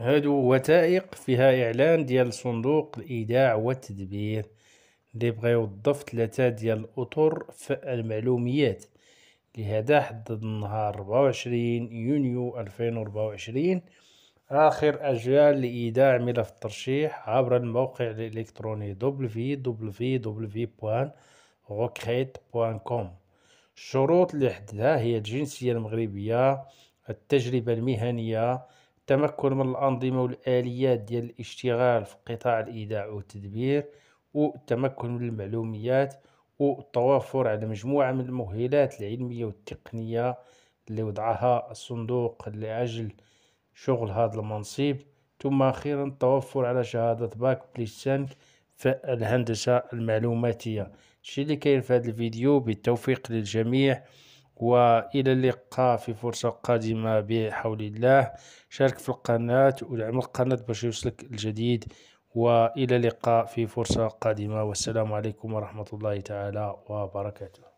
هادو وثائق فيها اعلان ديال صندوق الايداع والتدبير اللي بغا يوظف ثلاثه ديال الاطر في المعلوميات لهذا حدد النهار 24 يونيو 2024 آخر أجيال لإيداع ملف الترشيح عبر الموقع الإلكتروني www.rocket.com الشروط اللي حددها هي الجنسية المغربية التجربة المهنية التمكن من الأنظمة والآليات ديال الاشتغال في قطاع الإيداع والتدبير والتمكن من المعلوميات والتوافر على مجموعة من المؤهلات العلمية والتقنية اللي وضعها الصندوق لأجل شغل هذا المنصب ثم أخيرا التوفر على شهادة باك بليس في الهندسة المعلوماتية الشيء اللي كاين في هذا الفيديو بالتوفيق للجميع والى اللقاء في فرصه قادمه بحول الله شارك في القناه ودعم القناه باش يوصلك الجديد والى اللقاء في فرصه قادمه والسلام عليكم ورحمه الله تعالى وبركاته